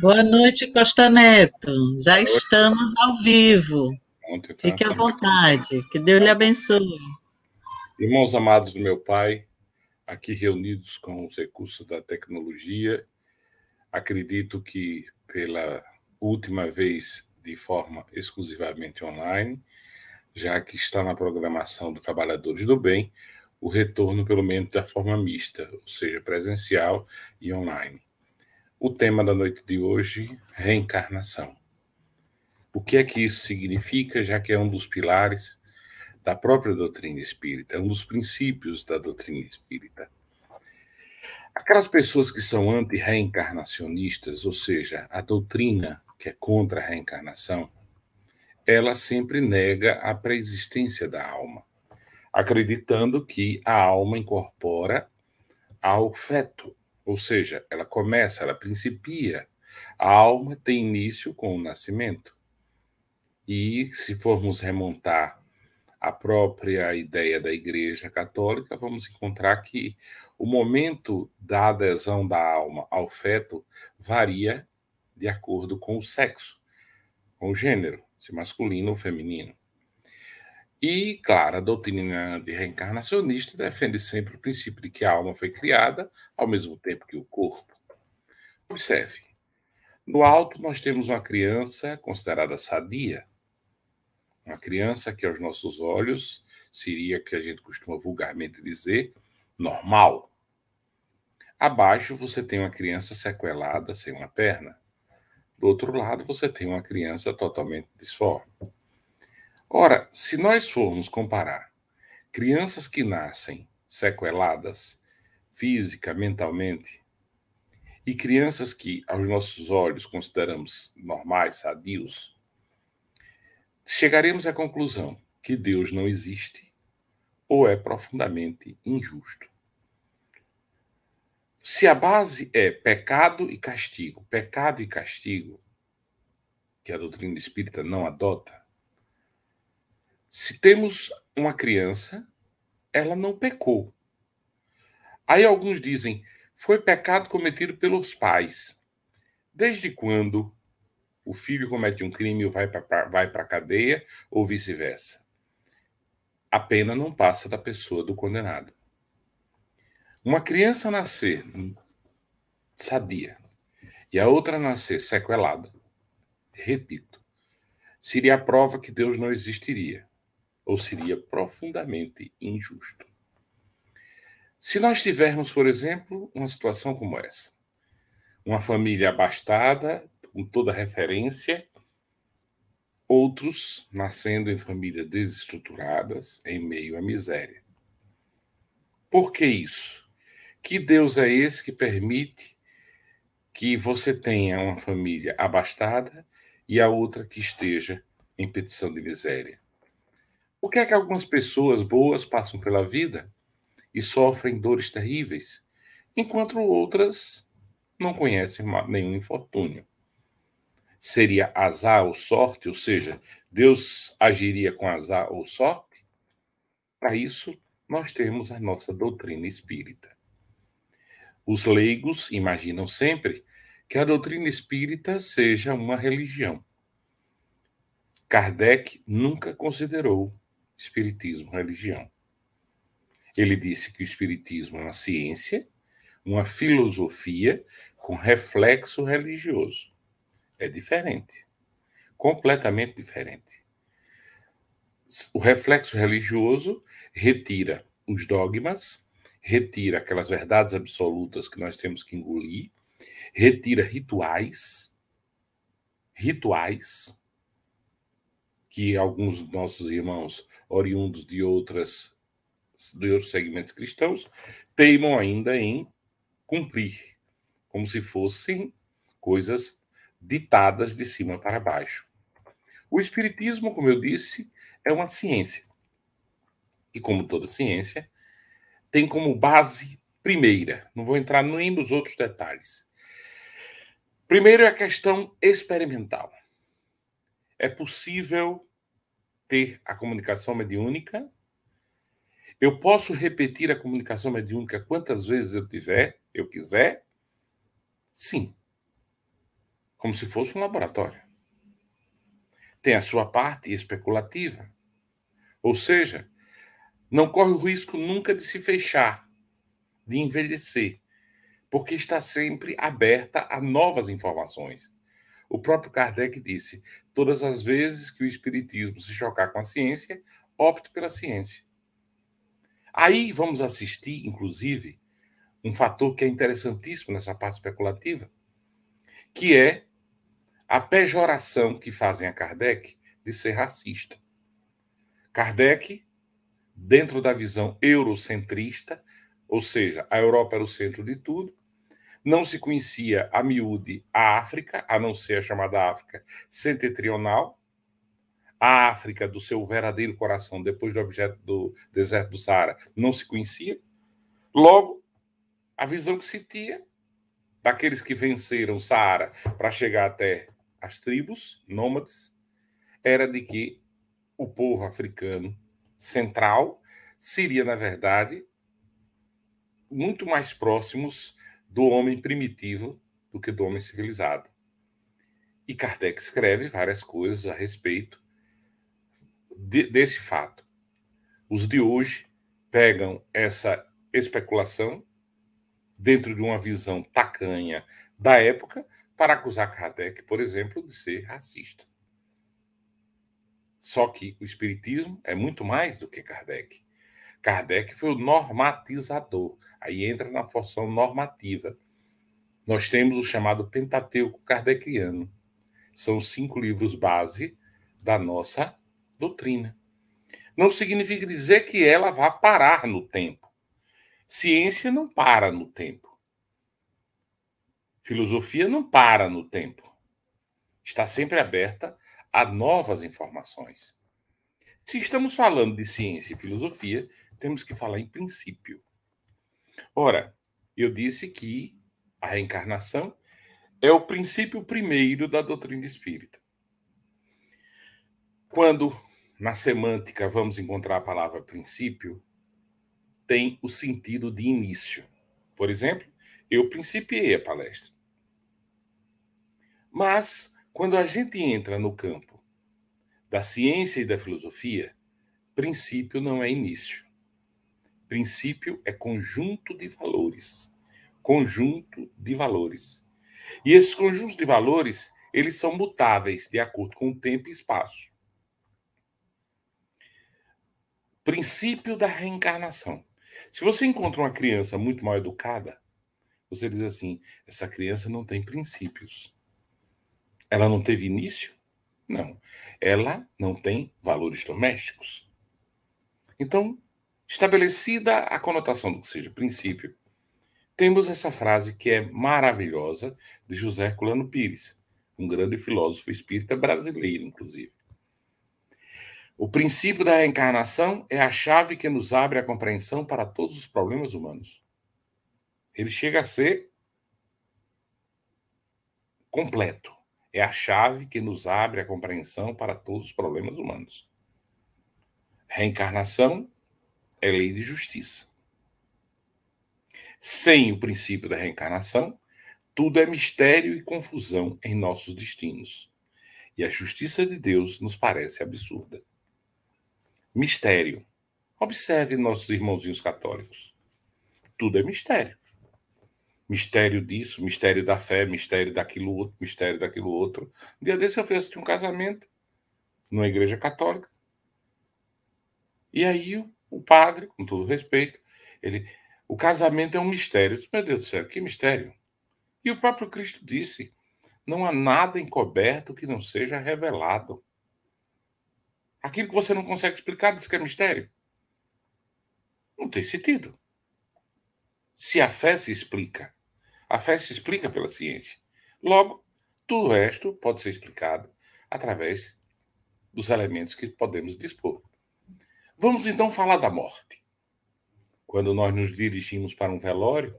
Boa noite, Costa Neto. Já estamos ao vivo. Tá? Fique à vontade. Que Deus lhe abençoe. Irmãos amados do meu Pai, aqui reunidos com os recursos da tecnologia, acredito que pela última vez de forma exclusivamente online, já que está na programação do Trabalhadores do Bem, o retorno, pelo menos, da forma mista, ou seja, presencial e online. O tema da noite de hoje, reencarnação. O que é que isso significa, já que é um dos pilares da própria doutrina espírita, é um dos princípios da doutrina espírita? Aquelas pessoas que são anti-reencarnacionistas, ou seja, a doutrina que é contra a reencarnação, ela sempre nega a preexistência da alma, acreditando que a alma incorpora ao feto, ou seja, ela começa, ela principia. A alma tem início com o nascimento. E se formos remontar à própria ideia da Igreja Católica, vamos encontrar que o momento da adesão da alma ao feto varia de acordo com o sexo, com o gênero, se masculino ou feminino. E, claro, a doutrina de reencarnacionista defende sempre o princípio de que a alma foi criada ao mesmo tempo que o corpo. Observe, no alto nós temos uma criança considerada sadia, uma criança que aos nossos olhos seria que a gente costuma vulgarmente dizer normal. Abaixo você tem uma criança sequelada sem uma perna. Do outro lado você tem uma criança totalmente disforme. Ora, se nós formos comparar crianças que nascem sequeladas física, mentalmente, e crianças que, aos nossos olhos, consideramos normais, sadios, chegaremos à conclusão que Deus não existe ou é profundamente injusto. Se a base é pecado e castigo, pecado e castigo, que a doutrina espírita não adota, se temos uma criança, ela não pecou. Aí alguns dizem, foi pecado cometido pelos pais. Desde quando o filho comete um crime e vai para vai a cadeia ou vice-versa? A pena não passa da pessoa do condenado. Uma criança nascer sadia e a outra nascer sequelada, repito, seria a prova que Deus não existiria ou seria profundamente injusto. Se nós tivermos, por exemplo, uma situação como essa, uma família abastada, com toda referência, outros nascendo em famílias desestruturadas, em meio à miséria. Por que isso? Que Deus é esse que permite que você tenha uma família abastada e a outra que esteja em petição de miséria? Por que é que algumas pessoas boas passam pela vida e sofrem dores terríveis, enquanto outras não conhecem nenhum infortúnio? Seria azar ou sorte, ou seja, Deus agiria com azar ou sorte? Para isso, nós temos a nossa doutrina espírita. Os leigos imaginam sempre que a doutrina espírita seja uma religião. Kardec nunca considerou espiritismo, religião. Ele disse que o espiritismo é uma ciência, uma filosofia com reflexo religioso. É diferente. Completamente diferente. O reflexo religioso retira os dogmas, retira aquelas verdades absolutas que nós temos que engolir, retira rituais, rituais que alguns nossos irmãos oriundos de outras de outros segmentos cristãos, teimam ainda em cumprir, como se fossem coisas ditadas de cima para baixo. O espiritismo, como eu disse, é uma ciência. E como toda ciência, tem como base primeira, não vou entrar nem nos outros detalhes. Primeiro é a questão experimental. É possível ter a comunicação mediúnica. Eu posso repetir a comunicação mediúnica quantas vezes eu tiver, eu quiser? Sim. Como se fosse um laboratório. Tem a sua parte especulativa. Ou seja, não corre o risco nunca de se fechar, de envelhecer, porque está sempre aberta a novas informações o próprio Kardec disse: todas as vezes que o espiritismo se chocar com a ciência, opte pela ciência. Aí vamos assistir, inclusive, um fator que é interessantíssimo nessa parte especulativa, que é a pejoração que fazem a Kardec de ser racista. Kardec, dentro da visão eurocentrista, ou seja, a Europa era o centro de tudo, não se conhecia a miúde a África, a não ser a chamada África setentrional, a África do seu verdadeiro coração, depois do objeto do deserto do Saara, não se conhecia. Logo, a visão que se tinha daqueles que venceram o Saara para chegar até as tribos nômades era de que o povo africano central seria, na verdade, muito mais próximos do homem primitivo do que do homem civilizado. E Kardec escreve várias coisas a respeito de, desse fato. Os de hoje pegam essa especulação dentro de uma visão tacanha da época para acusar Kardec, por exemplo, de ser racista. Só que o Espiritismo é muito mais do que Kardec. Kardec foi o normatizador. Aí entra na função normativa. Nós temos o chamado Pentateuco Kardeciano. São cinco livros base da nossa doutrina. Não significa dizer que ela vá parar no tempo. Ciência não para no tempo. Filosofia não para no tempo. Está sempre aberta a novas informações. Se estamos falando de ciência e filosofia, temos que falar em princípio. Ora, eu disse que a reencarnação é o princípio primeiro da doutrina espírita. Quando na semântica vamos encontrar a palavra princípio, tem o sentido de início. Por exemplo, eu principiei a palestra. Mas, quando a gente entra no campo da ciência e da filosofia, princípio não é início. Princípio é conjunto de valores. Conjunto de valores. E esses conjuntos de valores, eles são mutáveis de acordo com o tempo e espaço. Princípio da reencarnação. Se você encontra uma criança muito mal educada, você diz assim: essa criança não tem princípios. Ela não teve início? Não. Ela não tem valores domésticos. Então, Estabelecida a conotação do que seja princípio, temos essa frase que é maravilhosa de José Herculano Pires, um grande filósofo espírita brasileiro, inclusive. O princípio da reencarnação é a chave que nos abre a compreensão para todos os problemas humanos. Ele chega a ser completo. É a chave que nos abre a compreensão para todos os problemas humanos. Reencarnação é lei de justiça. Sem o princípio da reencarnação, tudo é mistério e confusão em nossos destinos. E a justiça de Deus nos parece absurda. Mistério. Observe nossos irmãozinhos católicos. Tudo é mistério. Mistério disso, mistério da fé, mistério daquilo outro, mistério daquilo outro. Um dia desse eu fiz um casamento numa igreja católica. E aí o padre, com todo respeito, ele, o casamento é um mistério. Disse, Meu Deus do céu, que mistério? E o próprio Cristo disse: não há nada encoberto que não seja revelado. Aquilo que você não consegue explicar diz que é mistério. Não tem sentido. Se a fé se explica, a fé se explica pela ciência. Logo, tudo o resto pode ser explicado através dos elementos que podemos dispor. Vamos então falar da morte. Quando nós nos dirigimos para um velório,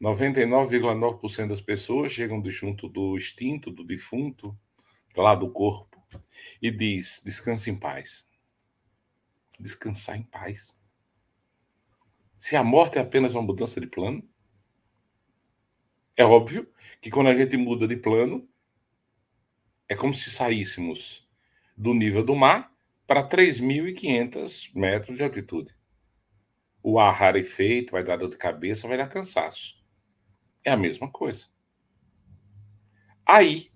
99,9% das pessoas chegam junto do extinto, do defunto, lá do corpo, e diz: descanse em paz. Descansar em paz. Se a morte é apenas uma mudança de plano, é óbvio que quando a gente muda de plano, é como se saíssemos do nível do mar para 3.500 metros de altitude. O ar rarefeito vai dar dor de cabeça, vai dar cansaço. É a mesma coisa. Aí,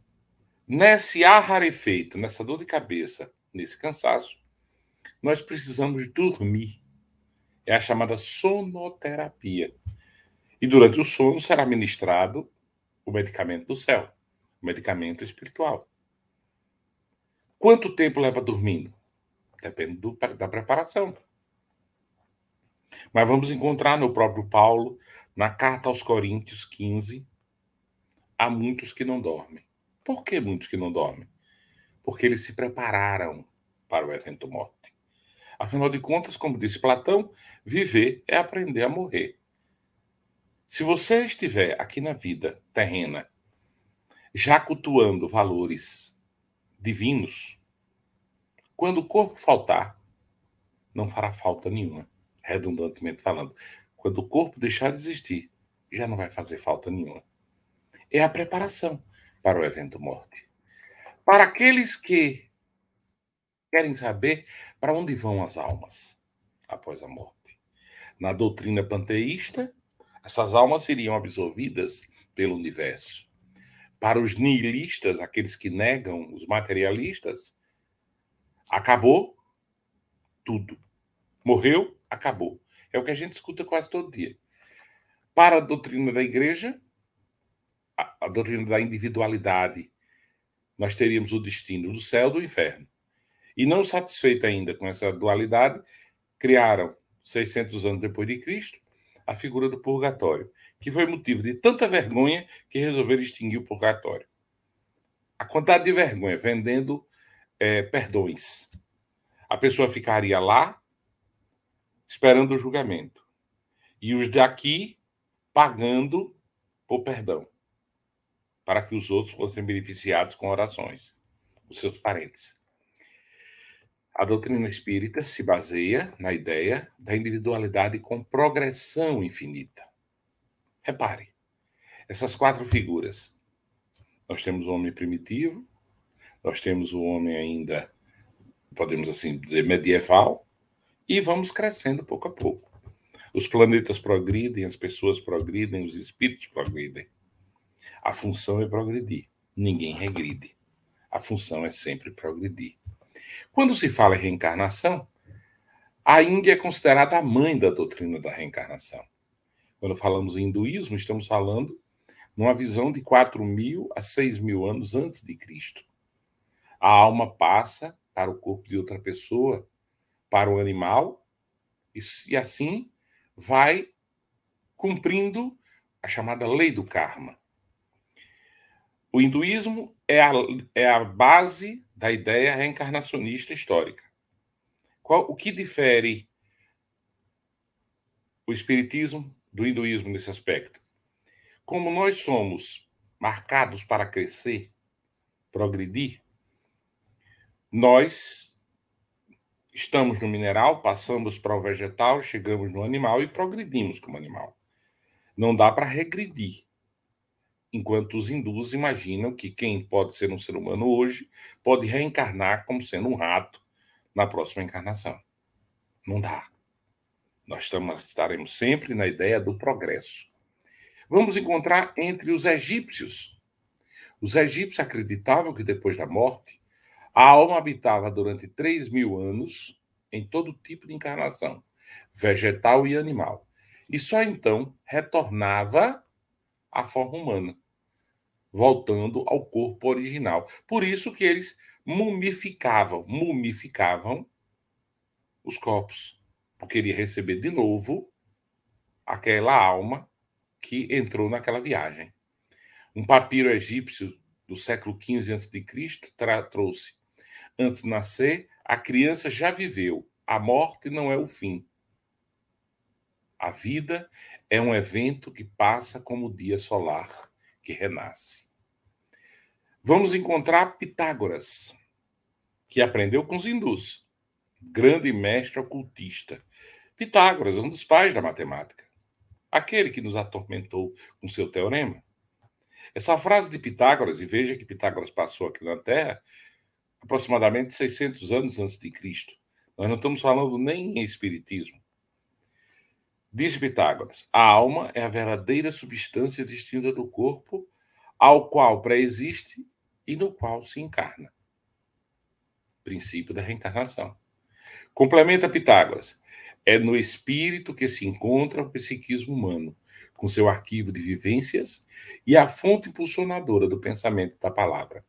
nesse ar rarefeito, nessa dor de cabeça, nesse cansaço, nós precisamos dormir. É a chamada sonoterapia. E durante o sono será ministrado o medicamento do céu, o medicamento espiritual. Quanto tempo leva dormindo? Depende do, da preparação. Mas vamos encontrar no próprio Paulo, na carta aos Coríntios 15, há muitos que não dormem. Por que muitos que não dormem? Porque eles se prepararam para o evento morte. Afinal de contas, como disse Platão, viver é aprender a morrer. Se você estiver aqui na vida terrena, já cultuando valores divinos, quando o corpo faltar, não fará falta nenhuma, redundantemente falando. Quando o corpo deixar de existir, já não vai fazer falta nenhuma. É a preparação para o evento morte. Para aqueles que querem saber para onde vão as almas após a morte. Na doutrina panteísta, essas almas seriam absorvidas pelo universo. Para os nihilistas, aqueles que negam os materialistas, Acabou tudo. Morreu, acabou. É o que a gente escuta quase todo dia. Para a doutrina da igreja, a, a doutrina da individualidade, nós teríamos o destino do céu e do inferno. E não satisfeita ainda com essa dualidade, criaram, 600 anos depois de Cristo, a figura do purgatório, que foi motivo de tanta vergonha que resolveram extinguir o purgatório. A quantidade de vergonha vendendo é, perdões. A pessoa ficaria lá esperando o julgamento e os daqui pagando por perdão, para que os outros fossem beneficiados com orações, os seus parentes. A doutrina espírita se baseia na ideia da individualidade com progressão infinita. Repare, essas quatro figuras. Nós temos o homem primitivo, nós temos o homem ainda, podemos assim dizer, medieval, e vamos crescendo pouco a pouco. Os planetas progridem, as pessoas progridem, os espíritos progridem. A função é progredir, ninguém regride. A função é sempre progredir. Quando se fala em reencarnação, a Índia é considerada a mãe da doutrina da reencarnação. Quando falamos em hinduísmo, estamos falando numa visão de 4 mil a 6 mil anos antes de Cristo. A alma passa para o corpo de outra pessoa, para o animal, e, e assim vai cumprindo a chamada lei do karma. O hinduísmo é a, é a base da ideia reencarnacionista histórica. Qual, o que difere o espiritismo do hinduísmo nesse aspecto? Como nós somos marcados para crescer, progredir, nós estamos no mineral, passamos para o vegetal, chegamos no animal e progredimos como animal. Não dá para regredir. Enquanto os hindus imaginam que quem pode ser um ser humano hoje pode reencarnar como sendo um rato na próxima encarnação. Não dá. Nós estamos, estaremos sempre na ideia do progresso. Vamos encontrar entre os egípcios. Os egípcios acreditavam que depois da morte a alma habitava durante três mil anos em todo tipo de encarnação, vegetal e animal, e só então retornava à forma humana, voltando ao corpo original. Por isso que eles mumificavam, mumificavam os corpos, porque ia receber de novo aquela alma que entrou naquela viagem. Um papiro egípcio do século XV a.C. trouxe antes de nascer, a criança já viveu. A morte não é o fim. A vida é um evento que passa como o dia solar que renasce. Vamos encontrar Pitágoras, que aprendeu com os hindus, grande mestre ocultista. Pitágoras, é um dos pais da matemática, aquele que nos atormentou com seu teorema. Essa frase de Pitágoras, e veja que Pitágoras passou aqui na Terra, aproximadamente 600 anos antes de Cristo. Nós não estamos falando nem em espiritismo. diz Pitágoras: a alma é a verdadeira substância distinta do corpo, ao qual pré-existe e no qual se encarna. Princípio da reencarnação. Complementa Pitágoras: é no espírito que se encontra o psiquismo humano, com seu arquivo de vivências e a fonte impulsionadora do pensamento e da palavra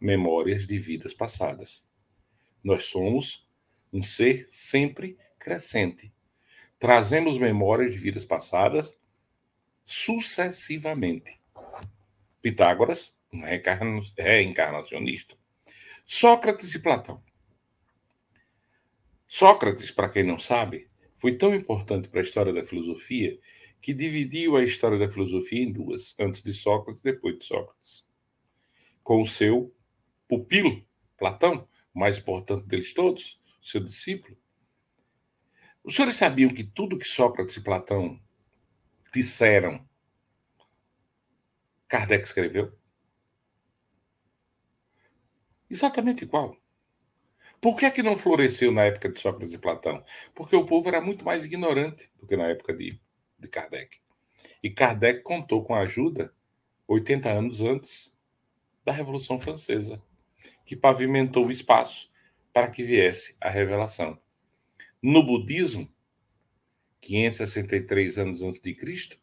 memórias de vidas passadas. Nós somos um ser sempre crescente. Trazemos memórias de vidas passadas sucessivamente. Pitágoras, um reencarnacionista. Sócrates e Platão. Sócrates, para quem não sabe, foi tão importante para a história da filosofia que dividiu a história da filosofia em duas, antes de Sócrates e depois de Sócrates, com o seu pupilo, Platão, o mais importante deles todos, seu discípulo. Os senhores sabiam que tudo que Sócrates e Platão disseram, Kardec escreveu? Exatamente igual. Por que é que não floresceu na época de Sócrates e Platão? Porque o povo era muito mais ignorante do que na época de, de Kardec. E Kardec contou com a ajuda 80 anos antes da Revolução Francesa que pavimentou o espaço para que viesse a revelação. No budismo, 563 anos antes de Cristo,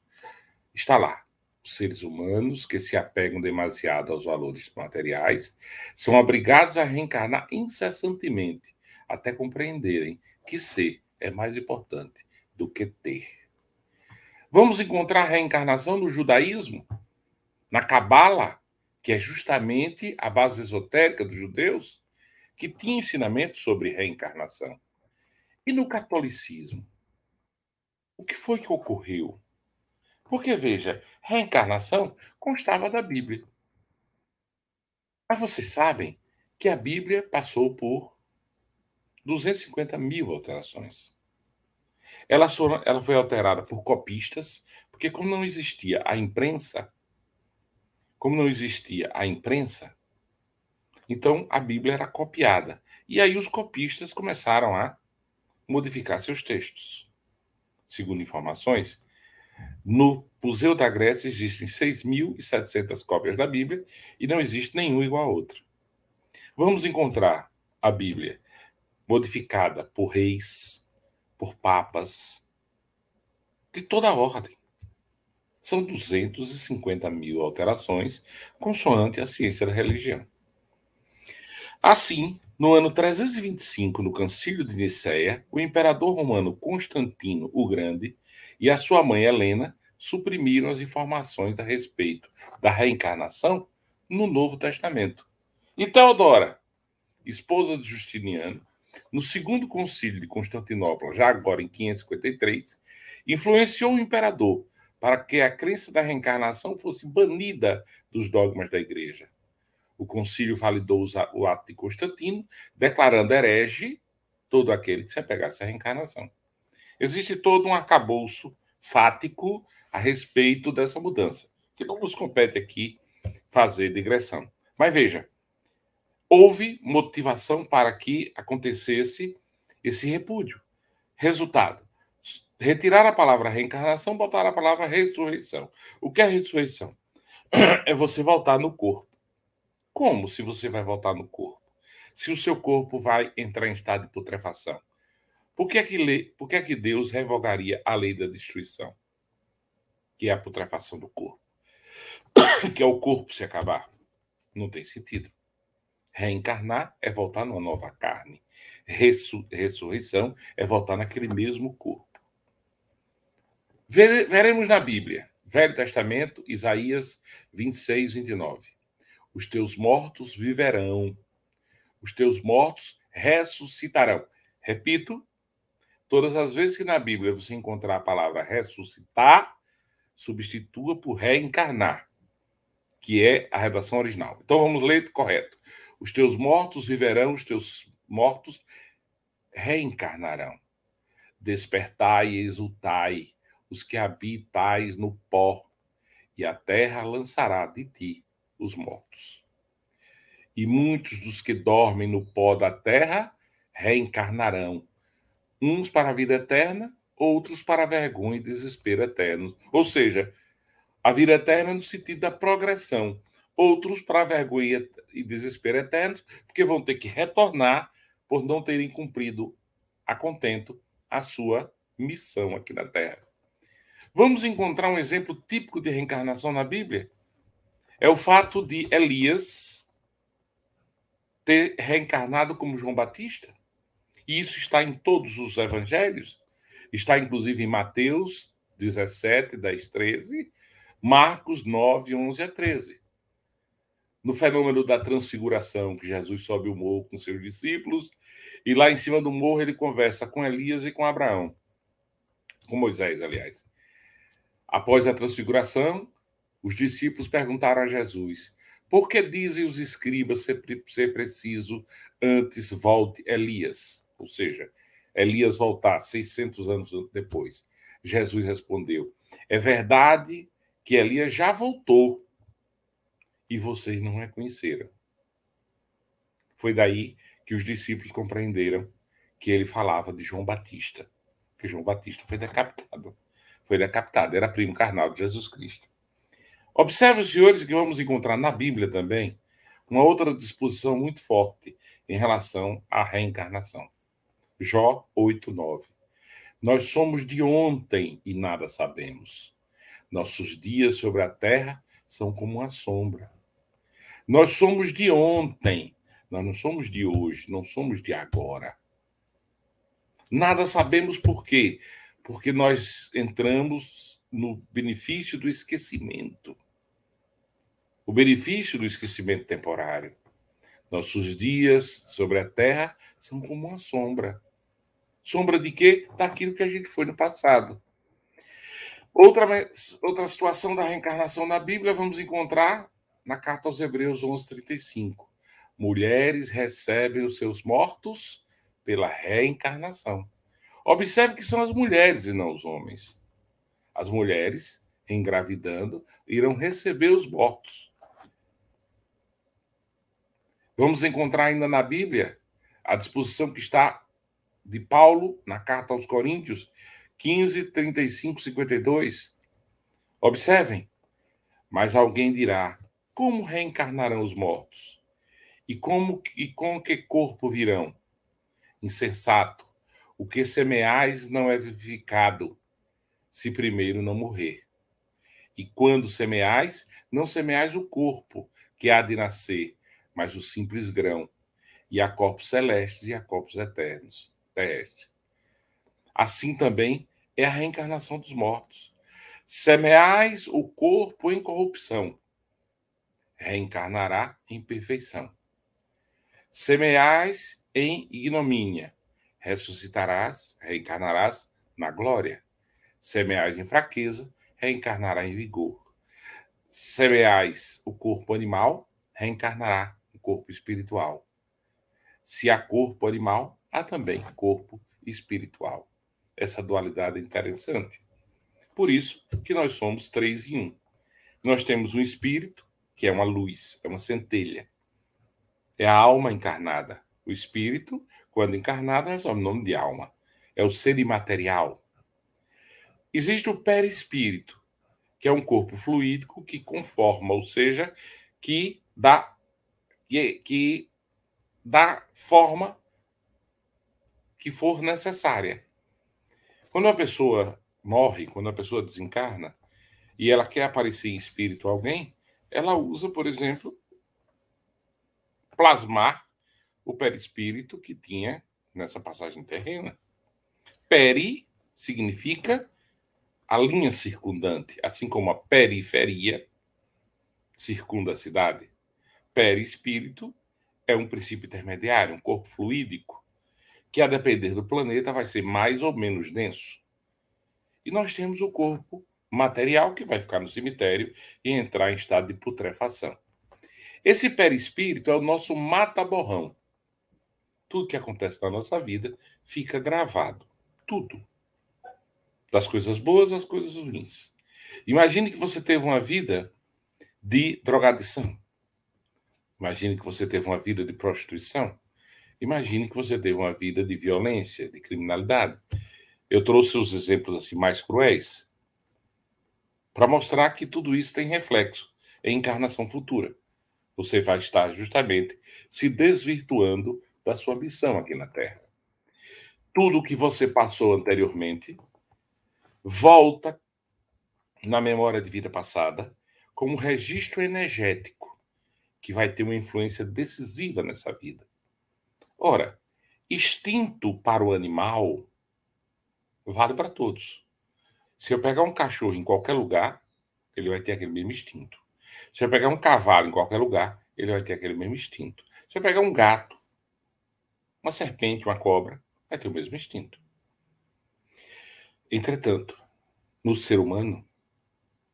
está lá. Os seres humanos que se apegam demasiado aos valores materiais são obrigados a reencarnar incessantemente até compreenderem que ser é mais importante do que ter. Vamos encontrar a reencarnação no judaísmo, na cabala, que é justamente a base esotérica dos judeus, que tinha ensinamento sobre reencarnação. E no catolicismo? O que foi que ocorreu? Porque, veja, reencarnação constava da Bíblia. Mas vocês sabem que a Bíblia passou por 250 mil alterações. Ela, ela foi alterada por copistas, porque, como não existia a imprensa, como não existia a imprensa, então a Bíblia era copiada. E aí os copistas começaram a modificar seus textos. Segundo informações, no Museu da Grécia existem 6.700 cópias da Bíblia e não existe nenhum igual a outro. Vamos encontrar a Bíblia modificada por reis, por papas, de toda a ordem. São 250 mil alterações, consoante a ciência da religião. Assim, no ano 325, no Concílio de Nicéia, o imperador romano Constantino o Grande e a sua mãe Helena suprimiram as informações a respeito da reencarnação no Novo Testamento. E Teodora, esposa de Justiniano, no segundo concílio de Constantinopla, já agora em 553, influenciou o imperador para que a crença da reencarnação fosse banida dos dogmas da Igreja. O concílio validou o ato de Constantino, declarando herege todo aquele que se apegasse à reencarnação. Existe todo um arcabouço fático a respeito dessa mudança, que não nos compete aqui fazer digressão. Mas veja, houve motivação para que acontecesse esse repúdio. Resultado: retirar a palavra reencarnação, botar a palavra ressurreição. O que é ressurreição? É você voltar no corpo. Como se você vai voltar no corpo? Se o seu corpo vai entrar em estado de putrefação. Por que é que, por que, é que Deus revogaria a lei da destruição? Que é a putrefação do corpo. Que é o corpo se acabar. Não tem sentido. Reencarnar é voltar numa nova carne. ressurreição é voltar naquele mesmo corpo. Veremos na Bíblia, Velho Testamento, Isaías 26, 29. Os teus mortos viverão, os teus mortos ressuscitarão. Repito, todas as vezes que na Bíblia você encontrar a palavra ressuscitar, substitua por reencarnar, que é a redação original. Então vamos ler correto. Os teus mortos viverão, os teus mortos reencarnarão. Despertai e exultai os que habitais no pó, e a terra lançará de ti os mortos. E muitos dos que dormem no pó da terra reencarnarão, uns para a vida eterna, outros para a vergonha e desespero eternos. Ou seja, a vida eterna no sentido da progressão, outros para a vergonha e desespero eternos, porque vão ter que retornar por não terem cumprido a contento a sua missão aqui na terra. Vamos encontrar um exemplo típico de reencarnação na Bíblia? É o fato de Elias ter reencarnado como João Batista. E isso está em todos os evangelhos. Está inclusive em Mateus 17, 10, 13, Marcos 9, 11 a 13. No fenômeno da transfiguração, que Jesus sobe o morro com seus discípulos, e lá em cima do morro ele conversa com Elias e com Abraão. Com Moisés, aliás. Após a transfiguração, os discípulos perguntaram a Jesus: Por que dizem os escribas ser, ser preciso antes volte Elias? Ou seja, Elias voltar 600 anos depois. Jesus respondeu: É verdade que Elias já voltou e vocês não reconheceram. Foi daí que os discípulos compreenderam que ele falava de João Batista, que João Batista foi decapitado foi decapitado, era primo carnal de Jesus Cristo. Observe, senhores, que vamos encontrar na Bíblia também uma outra disposição muito forte em relação à reencarnação. Jó 8, 9. Nós somos de ontem e nada sabemos. Nossos dias sobre a terra são como uma sombra. Nós somos de ontem, nós não somos de hoje, não somos de agora. Nada sabemos por quê? porque nós entramos no benefício do esquecimento. O benefício do esquecimento temporário. Nossos dias sobre a terra são como uma sombra. Sombra de quê? Daquilo que a gente foi no passado. Outra, outra situação da reencarnação na Bíblia vamos encontrar na carta aos Hebreus 11:35. Mulheres recebem os seus mortos pela reencarnação. Observe que são as mulheres e não os homens. As mulheres, engravidando, irão receber os mortos. Vamos encontrar ainda na Bíblia a disposição que está de Paulo na carta aos Coríntios 15, 35, 52. Observem. Mas alguém dirá: como reencarnarão os mortos? E como e com que corpo virão? Insensato. O que semeais não é vivificado, se primeiro não morrer. E quando semeais, não semeais o corpo que há de nascer, mas o simples grão, e há corpos celestes e há corpos eternos, terrestres. Assim também é a reencarnação dos mortos. Semeais o corpo em corrupção, reencarnará em perfeição. Semeais em ignomínia, ressuscitarás, reencarnarás na glória. Semeais em fraqueza, reencarnará em vigor. Semeais o corpo animal, reencarnará o corpo espiritual. Se há corpo animal, há também corpo espiritual. Essa dualidade é interessante. Por isso que nós somos três em um. Nós temos um espírito, que é uma luz, é uma centelha. É a alma encarnada. O espírito, quando encarnado, resolve o nome de alma. É o ser imaterial. Existe o perispírito, que é um corpo fluídico que conforma, ou seja, que dá, que, que dá forma que for necessária. Quando uma pessoa morre, quando a pessoa desencarna e ela quer aparecer em espírito alguém, ela usa, por exemplo, plasmar o perispírito que tinha nessa passagem terrena. Peri significa a linha circundante, assim como a periferia circunda a cidade. Perispírito é um princípio intermediário, um corpo fluídico, que a depender do planeta vai ser mais ou menos denso. E nós temos o corpo material que vai ficar no cemitério e entrar em estado de putrefação. Esse perispírito é o nosso mata-borrão. Tudo que acontece na nossa vida fica gravado. Tudo. Das coisas boas às coisas ruins. Imagine que você teve uma vida de drogadição. Imagine que você teve uma vida de prostituição. Imagine que você teve uma vida de violência, de criminalidade. Eu trouxe os exemplos assim mais cruéis para mostrar que tudo isso tem reflexo em encarnação futura. Você vai estar justamente se desvirtuando da sua missão aqui na Terra. Tudo o que você passou anteriormente volta na memória de vida passada como registro energético que vai ter uma influência decisiva nessa vida. Ora, instinto para o animal vale para todos. Se eu pegar um cachorro em qualquer lugar, ele vai ter aquele mesmo instinto. Se eu pegar um cavalo em qualquer lugar, ele vai ter aquele mesmo instinto. Se eu pegar um gato, uma serpente, uma cobra, vai ter o mesmo instinto. Entretanto, no ser humano,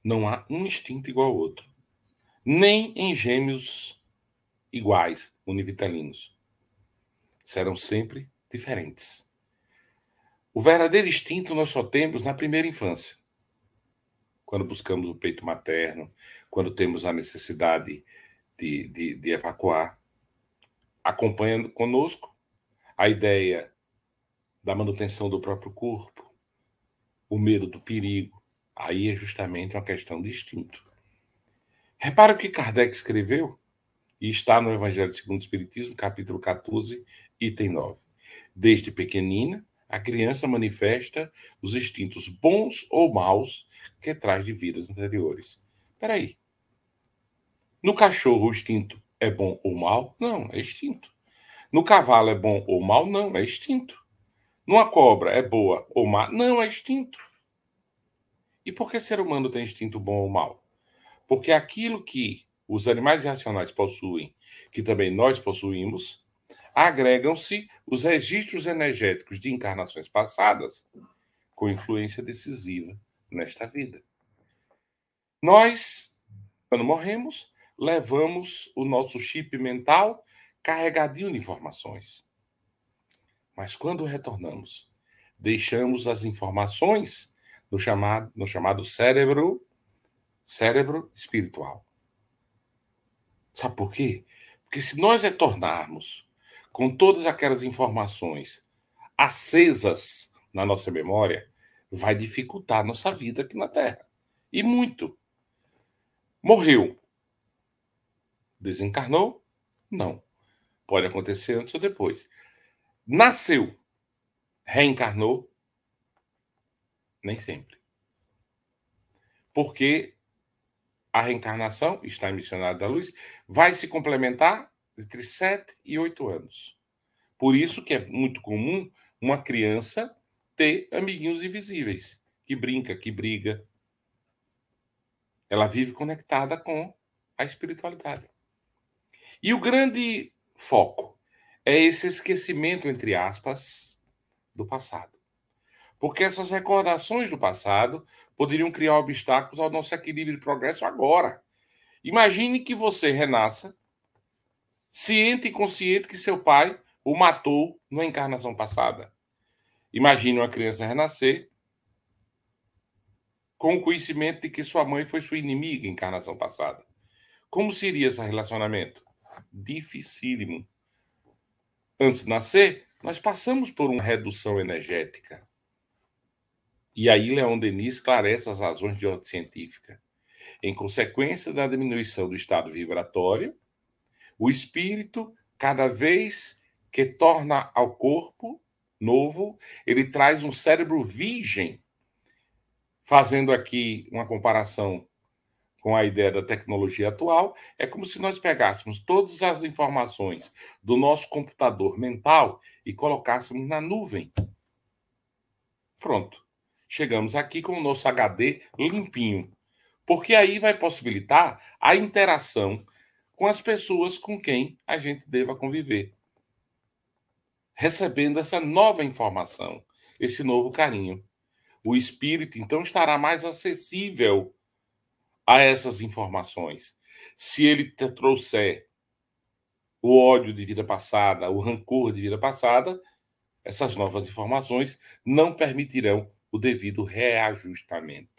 não há um instinto igual ao outro, nem em gêmeos iguais, univitalinos. Serão sempre diferentes. O verdadeiro instinto nós só temos na primeira infância, quando buscamos o peito materno, quando temos a necessidade de, de, de evacuar. acompanhando conosco a ideia da manutenção do próprio corpo, o medo do perigo. Aí é justamente uma questão de instinto. Repara o que Kardec escreveu e está no Evangelho segundo o Espiritismo, capítulo 14, item 9. Desde pequenina, a criança manifesta os instintos bons ou maus que traz de vidas anteriores. Peraí. No cachorro, o instinto é bom ou mau? Não, é instinto. No cavalo é bom ou mal? Não, é extinto. Numa cobra é boa ou má? Não, é extinto. E por que ser humano tem instinto bom ou mal? Porque aquilo que os animais irracionais possuem, que também nós possuímos, agregam-se os registros energéticos de encarnações passadas com influência decisiva nesta vida. Nós, quando morremos, levamos o nosso chip mental carregadinho de informações. Mas quando retornamos, deixamos as informações no chamado, no chamado cérebro, cérebro espiritual. Sabe por quê? Porque se nós retornarmos com todas aquelas informações acesas na nossa memória, vai dificultar a nossa vida aqui na Terra. E muito. Morreu. Desencarnou? Não. Pode acontecer antes ou depois. Nasceu, reencarnou? Nem sempre. Porque a reencarnação, está em Missionário da Luz, vai se complementar entre 7 e 8 anos. Por isso que é muito comum uma criança ter amiguinhos invisíveis, que brinca, que briga. Ela vive conectada com a espiritualidade. E o grande foco é esse esquecimento, entre aspas, do passado. Porque essas recordações do passado poderiam criar obstáculos ao nosso equilíbrio de progresso agora. Imagine que você renasça, ciente e consciente que seu pai o matou na encarnação passada. Imagine uma criança renascer com o conhecimento de que sua mãe foi sua inimiga em encarnação passada. Como seria esse relacionamento? dificílimo. Antes de nascer, nós passamos por uma redução energética. E aí Leon Denis esclarece as razões de ordem científica. Em consequência da diminuição do estado vibratório, o espírito, cada vez que torna ao corpo novo, ele traz um cérebro virgem. Fazendo aqui uma comparação com a ideia da tecnologia atual, é como se nós pegássemos todas as informações do nosso computador mental e colocássemos na nuvem. Pronto. Chegamos aqui com o nosso HD limpinho. Porque aí vai possibilitar a interação com as pessoas com quem a gente deva conviver. Recebendo essa nova informação, esse novo carinho. O espírito, então, estará mais acessível a essas informações. Se ele te trouxer o ódio de vida passada, o rancor de vida passada, essas novas informações não permitirão o devido reajustamento.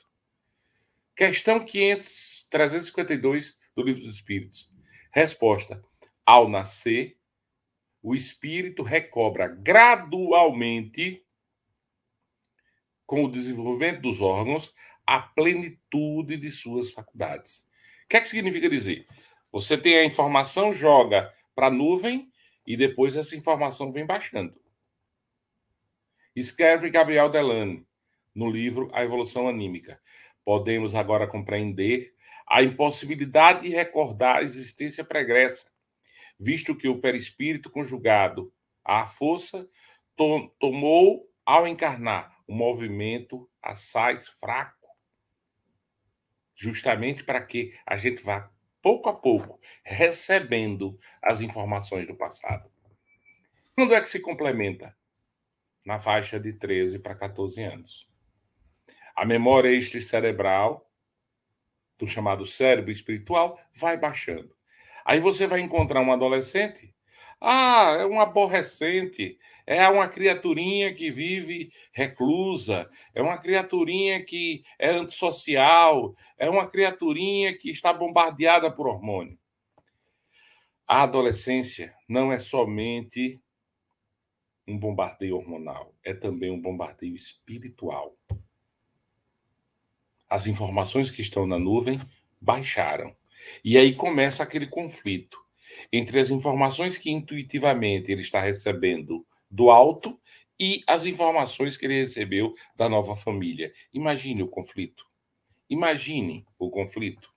Questão 500, 352 do Livro dos Espíritos. Resposta: Ao nascer, o espírito recobra gradualmente, com o desenvolvimento dos órgãos, a plenitude de suas faculdades. O que, é que significa dizer? Você tem a informação, joga para a nuvem e depois essa informação vem baixando. Escreve Gabriel Delane no livro A Evolução Anímica. Podemos agora compreender a impossibilidade de recordar a existência pregressa, visto que o perispírito conjugado à força to tomou, ao encarnar, um movimento assaz fraco justamente para que a gente vá pouco a pouco recebendo as informações do passado. Quando é que se complementa? Na faixa de 13 para 14 anos. A memória extracerebral, do chamado cérebro espiritual, vai baixando. Aí você vai encontrar um adolescente, ah, é um aborrecente, é uma criaturinha que vive reclusa, é uma criaturinha que é antissocial, é uma criaturinha que está bombardeada por hormônio. A adolescência não é somente um bombardeio hormonal, é também um bombardeio espiritual. As informações que estão na nuvem baixaram. E aí começa aquele conflito entre as informações que intuitivamente ele está recebendo do alto e as informações que ele recebeu da nova família. Imagine o conflito. Imagine o conflito.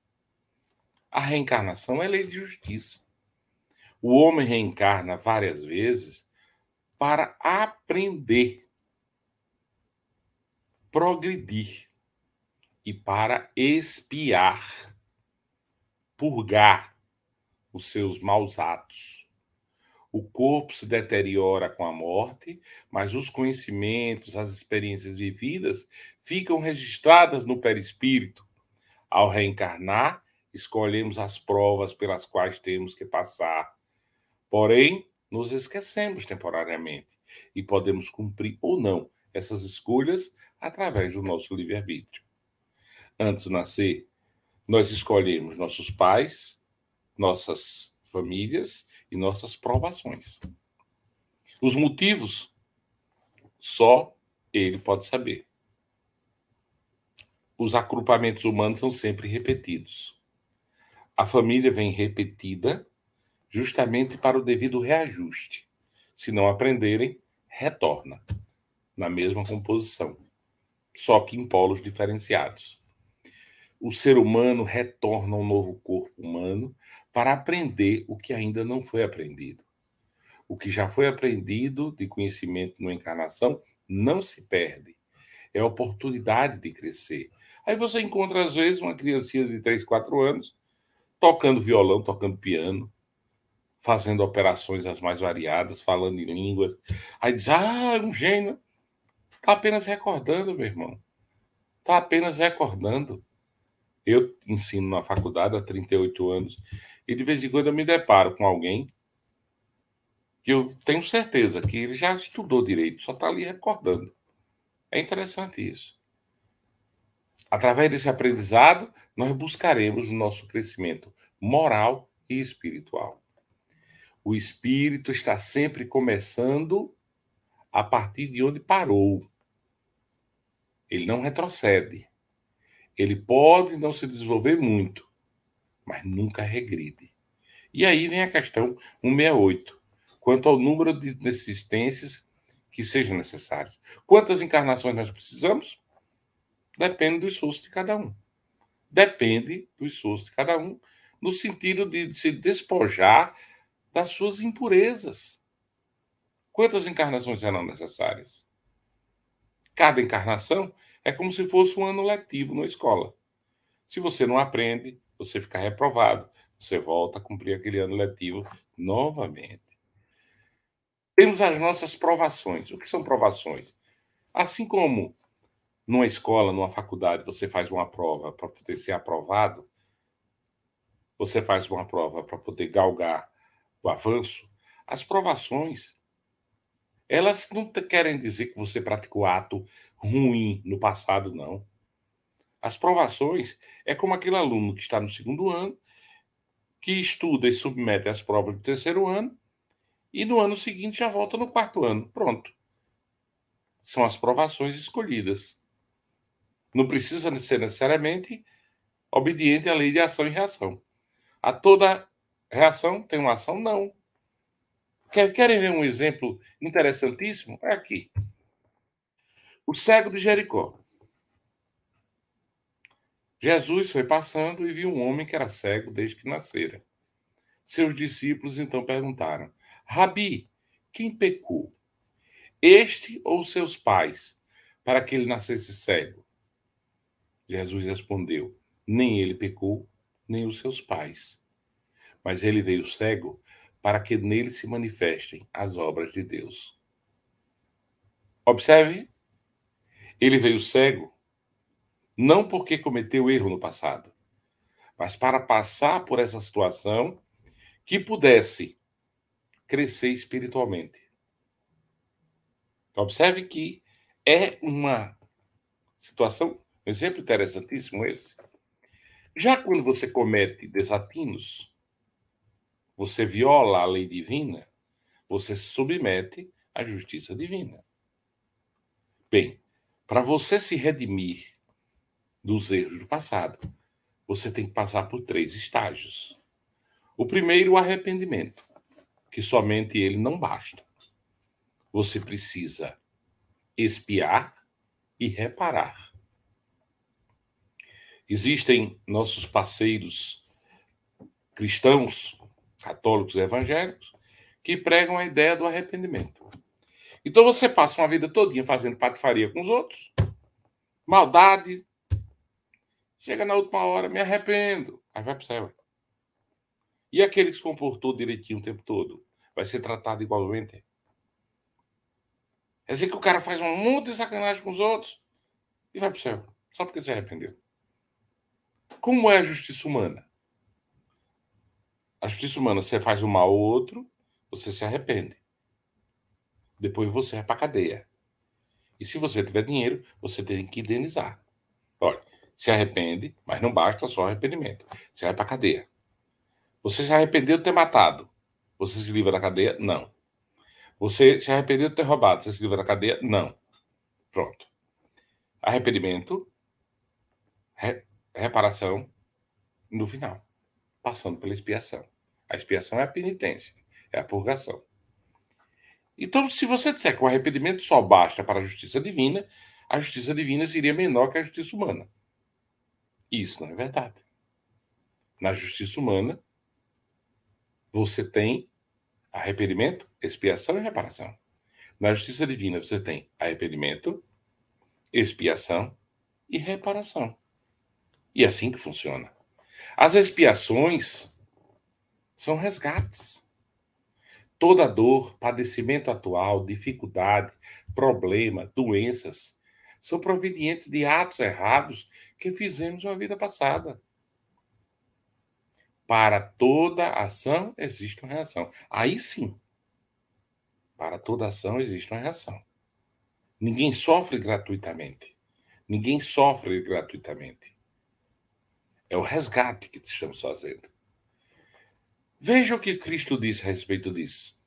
A reencarnação é lei de justiça. O homem reencarna várias vezes para aprender, progredir e para expiar, purgar os seus maus atos. O corpo se deteriora com a morte, mas os conhecimentos, as experiências vividas ficam registradas no perispírito. Ao reencarnar, escolhemos as provas pelas quais temos que passar. Porém, nos esquecemos temporariamente e podemos cumprir ou não essas escolhas através do nosso livre-arbítrio. Antes de nascer, nós escolhemos nossos pais, nossas famílias e nossas provações. Os motivos, só ele pode saber. Os agrupamentos humanos são sempre repetidos. A família vem repetida justamente para o devido reajuste. Se não aprenderem, retorna na mesma composição, só que em polos diferenciados. O ser humano retorna ao novo corpo humano para aprender o que ainda não foi aprendido. O que já foi aprendido de conhecimento na encarnação não se perde. É oportunidade de crescer. Aí você encontra, às vezes, uma criancinha de 3, 4 anos tocando violão, tocando piano, fazendo operações as mais variadas, falando em línguas. Aí diz: ah, é um gênio. Está apenas recordando, meu irmão. Está apenas recordando. Eu ensino na faculdade há 38 anos e de vez em quando eu me deparo com alguém que eu tenho certeza que ele já estudou direito, só está ali recordando. É interessante isso. Através desse aprendizado, nós buscaremos o nosso crescimento moral e espiritual. O espírito está sempre começando a partir de onde parou. Ele não retrocede. Ele pode não se desenvolver muito, mas nunca regride. E aí vem a questão 168, quanto ao número de existências que sejam necessárias. Quantas encarnações nós precisamos? Depende do esforço de cada um. Depende do esforço de cada um, no sentido de se despojar das suas impurezas. Quantas encarnações serão necessárias? Cada encarnação é como se fosse um ano letivo na escola. Se você não aprende, você fica reprovado. Você volta a cumprir aquele ano letivo novamente. Temos as nossas provações. O que são provações? Assim como numa escola, numa faculdade, você faz uma prova para poder ser aprovado, você faz uma prova para poder galgar o avanço, as provações, elas não querem dizer que você praticou ato ruim no passado, não. As provações é como aquele aluno que está no segundo ano, que estuda e submete as provas do terceiro ano, e no ano seguinte já volta no quarto ano. Pronto. São as provações escolhidas. Não precisa ser necessariamente obediente à lei de ação e reação. A toda reação tem uma ação? Não. Querem ver um exemplo interessantíssimo? É aqui. O cego de Jericó. Jesus foi passando e viu um homem que era cego desde que nascera. Seus discípulos então perguntaram: Rabi, quem pecou? Este ou seus pais, para que ele nascesse cego? Jesus respondeu: Nem ele pecou, nem os seus pais. Mas ele veio cego para que nele se manifestem as obras de Deus. Observe, ele veio cego não porque cometeu erro no passado, mas para passar por essa situação que pudesse crescer espiritualmente. Então, observe que é uma situação, um exemplo interessantíssimo esse. Já quando você comete desatinos, você viola a lei divina, você se submete à justiça divina. Bem, para você se redimir dos erros do passado. Você tem que passar por três estágios. O primeiro, o arrependimento, que somente ele não basta. Você precisa espiar e reparar. Existem nossos parceiros cristãos, católicos e evangélicos, que pregam a ideia do arrependimento. Então você passa uma vida todinha fazendo patifaria com os outros, maldade, Chega na última hora, me arrependo. Aí vai pro céu. E aquele que se comportou direitinho o tempo todo vai ser tratado igualmente? É dizer que o cara faz um monte de sacanagem com os outros e vai pro céu, só porque se arrependeu. Como é a justiça humana? A justiça humana, você faz o um mal ao outro, você se arrepende. Depois você vai pra cadeia. E se você tiver dinheiro, você tem que indenizar. Olha, se arrepende, mas não basta só arrependimento. Você vai para a cadeia. Você se arrependeu de ter matado. Você se livra da cadeia? Não. Você se arrependeu de ter roubado. Você se livra da cadeia? Não. Pronto. Arrependimento, re reparação, no final. Passando pela expiação. A expiação é a penitência, é a purgação. Então, se você disser que o arrependimento só basta para a justiça divina, a justiça divina seria menor que a justiça humana isso não é verdade. Na justiça humana, você tem arrependimento, expiação e reparação. Na justiça divina, você tem arrependimento, expiação e reparação. E é assim que funciona. As expiações são resgates. Toda dor, padecimento atual, dificuldade, problema, doenças são provenientes de atos errados que fizemos na vida passada. Para toda ação existe uma reação. Aí sim. Para toda ação existe uma reação. Ninguém sofre gratuitamente. Ninguém sofre gratuitamente. É o resgate que estamos fazendo. Veja o que Cristo diz a respeito disso.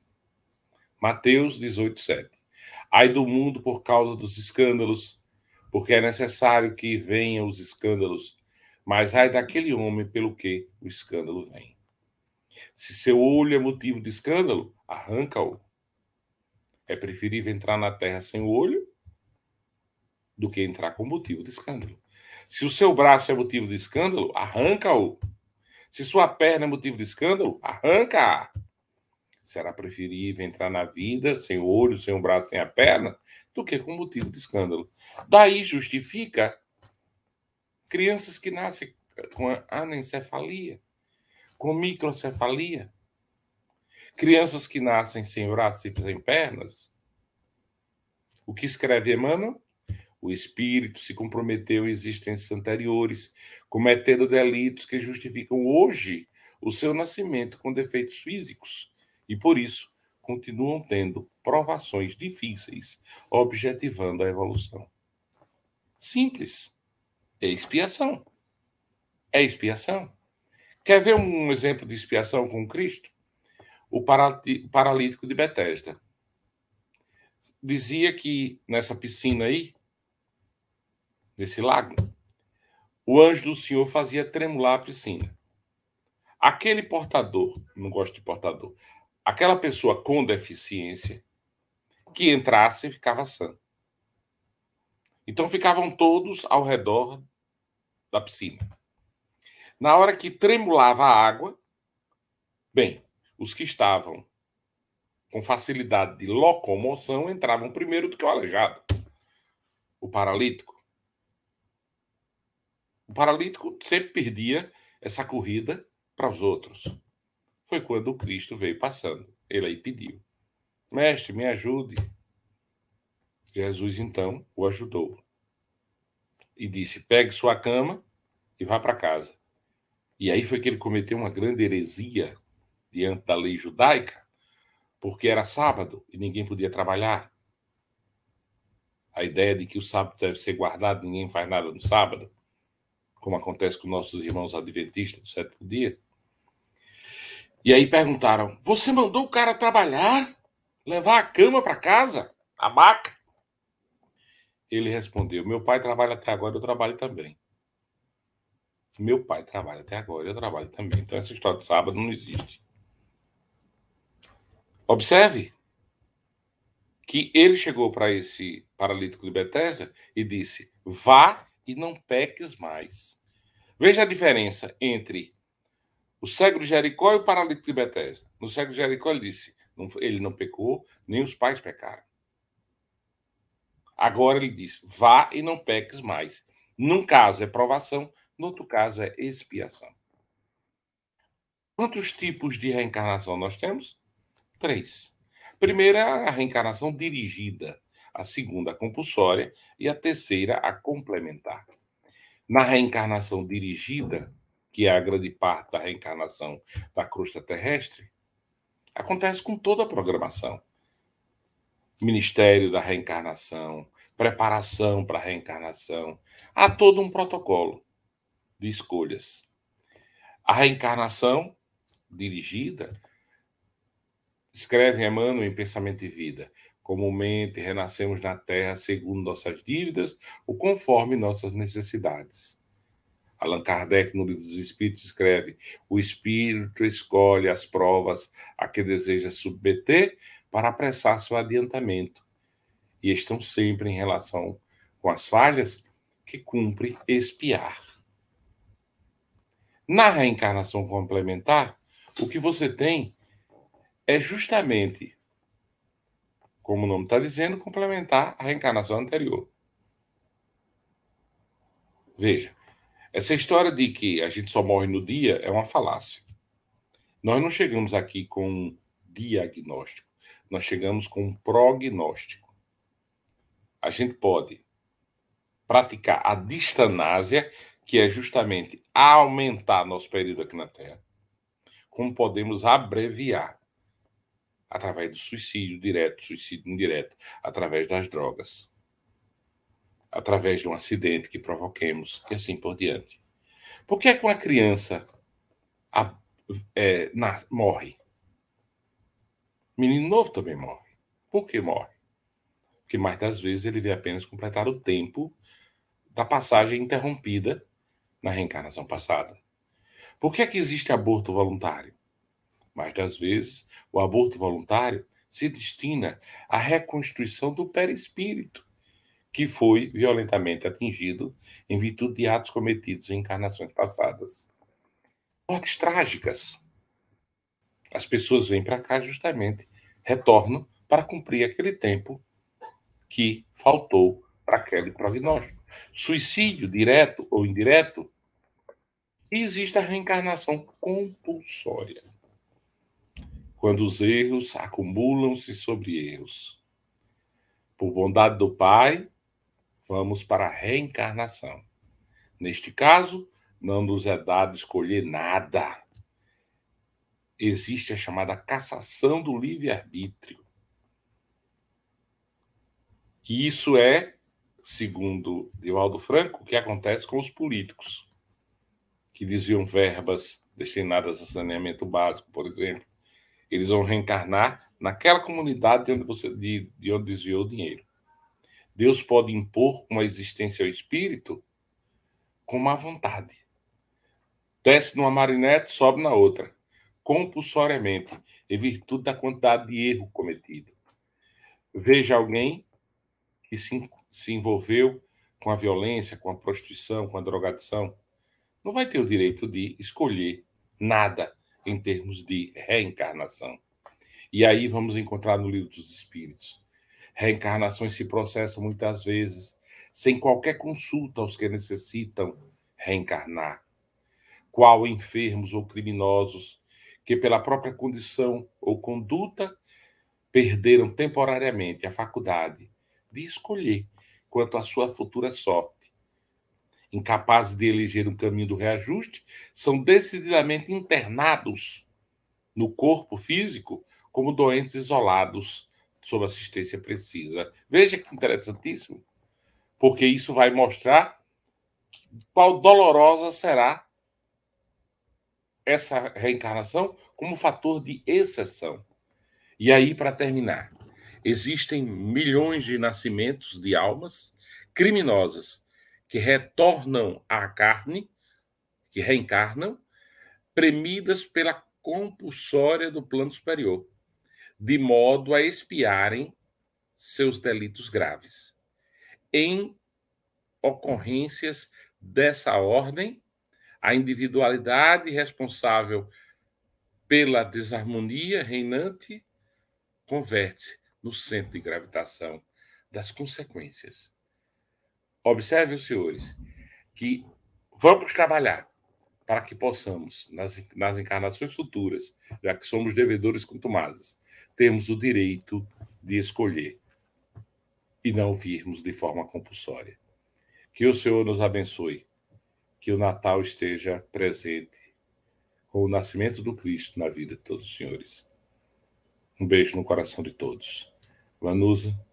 Mateus 18, 7. Ai do mundo por causa dos escândalos porque é necessário que venham os escândalos, mas ai daquele homem pelo que o escândalo vem. Se seu olho é motivo de escândalo, arranca-o. É preferível entrar na terra sem o olho do que entrar com motivo de escândalo. Se o seu braço é motivo de escândalo, arranca-o. Se sua perna é motivo de escândalo, arranca-a. Será preferível entrar na vida sem o olho, sem o braço, sem a perna, do que com motivo de escândalo. Daí justifica crianças que nascem com anencefalia, com microcefalia, crianças que nascem sem braços e sem pernas. O que escreve Emmanuel? O espírito se comprometeu em existências anteriores, cometendo delitos que justificam hoje o seu nascimento com defeitos físicos e por isso continuam tendo provações difíceis, objetivando a evolução. Simples. É expiação. É expiação. Quer ver um exemplo de expiação com Cristo? O paralítico de Betesda. Dizia que nessa piscina aí, nesse lago, o anjo do Senhor fazia tremular a piscina. Aquele portador, não gosto de portador, aquela pessoa com deficiência que entrasse ficava sã. Então ficavam todos ao redor da piscina. Na hora que tremulava a água, bem, os que estavam com facilidade de locomoção entravam primeiro do que o aleijado, o paralítico. O paralítico sempre perdia essa corrida para os outros foi quando Cristo veio passando. Ele aí pediu: Mestre, me ajude. Jesus então o ajudou e disse: Pegue sua cama e vá para casa. E aí foi que ele cometeu uma grande heresia diante da lei judaica, porque era sábado e ninguém podia trabalhar. A ideia de que o sábado deve ser guardado, ninguém faz nada no sábado, como acontece com nossos irmãos adventistas do sétimo dia. E aí perguntaram: Você mandou o cara trabalhar? Levar a cama para casa? A maca? Ele respondeu: Meu pai trabalha até agora, eu trabalho também. Meu pai trabalha até agora, eu trabalho também. Então essa história de sábado não existe. Observe que ele chegou para esse paralítico de Bethesda e disse: Vá e não peques mais. Veja a diferença entre o cego de Jericó e é o paralítico de Betesda. No cego de Jericó ele disse, não, ele não pecou, nem os pais pecaram. Agora ele diz, vá e não peques mais. Num caso é provação, no outro caso é expiação. Quantos tipos de reencarnação nós temos? Três. Primeira, é a reencarnação dirigida. A segunda, a compulsória. E a terceira, a complementar. Na reencarnação dirigida, que é a grande parte da reencarnação da crosta terrestre, acontece com toda a programação. Ministério da reencarnação, preparação para a reencarnação. Há todo um protocolo de escolhas. A reencarnação dirigida, escreve Emmanuel em Pensamento e Vida, comumente renascemos na terra segundo nossas dívidas ou conforme nossas necessidades. Allan Kardec, no Livro dos Espíritos, escreve: o espírito escolhe as provas a que deseja submeter para apressar seu adiantamento. E estão sempre em relação com as falhas que cumpre espiar. Na reencarnação complementar, o que você tem é justamente, como o nome está dizendo, complementar a reencarnação anterior. Veja, essa história de que a gente só morre no dia é uma falácia. Nós não chegamos aqui com um diagnóstico, nós chegamos com um prognóstico. A gente pode praticar a distanásia, que é justamente aumentar nosso período aqui na Terra, como podemos abreviar através do suicídio direto, suicídio indireto, através das drogas através de um acidente que provoquemos e assim por diante. Por que é que uma criança a, é, na, morre? Menino novo também morre. Por que morre? Porque mais das vezes ele vê apenas completar o tempo da passagem interrompida na reencarnação passada. Por que é que existe aborto voluntário? Mais das vezes, o aborto voluntário se destina à reconstituição do perispírito que foi violentamente atingido em virtude de atos cometidos em encarnações passadas. Mortes trágicas. As pessoas vêm para cá justamente, retornam para cumprir aquele tempo que faltou para aquele prognóstico. Suicídio direto ou indireto, existe a reencarnação compulsória. Quando os erros acumulam-se sobre erros. Por bondade do Pai, vamos para a reencarnação. Neste caso, não nos é dado escolher nada. Existe a chamada cassação do livre-arbítrio. E isso é, segundo Divaldo Franco, o que acontece com os políticos, que desviam verbas destinadas a saneamento básico, por exemplo. Eles vão reencarnar naquela comunidade de onde, você, de, de onde desviou o dinheiro. Deus pode impor uma existência ao espírito com má vontade. Desce numa marinete, sobe na outra, compulsoriamente, em virtude da quantidade de erro cometido. Veja alguém que se, se envolveu com a violência, com a prostituição, com a drogadição. Não vai ter o direito de escolher nada em termos de reencarnação. E aí vamos encontrar no livro dos Espíritos Reencarnações se processam muitas vezes sem qualquer consulta aos que necessitam reencarnar. Qual enfermos ou criminosos que, pela própria condição ou conduta, perderam temporariamente a faculdade de escolher quanto à sua futura sorte. Incapazes de eleger um caminho do reajuste, são decididamente internados no corpo físico como doentes isolados sobre assistência precisa. Veja que interessantíssimo, porque isso vai mostrar qual dolorosa será essa reencarnação como fator de exceção. E aí, para terminar, existem milhões de nascimentos de almas criminosas que retornam à carne, que reencarnam, premidas pela compulsória do plano superior de modo a espiarem seus delitos graves. Em ocorrências dessa ordem, a individualidade responsável pela desarmonia reinante converte-se no centro de gravitação das consequências. Observe, senhores, que vamos trabalhar para que possamos, nas, nas encarnações futuras, já que somos devedores contumazes, temos o direito de escolher e não virmos de forma compulsória. Que o Senhor nos abençoe, que o Natal esteja presente com o nascimento do Cristo na vida de todos os senhores. Um beijo no coração de todos. Vanusa,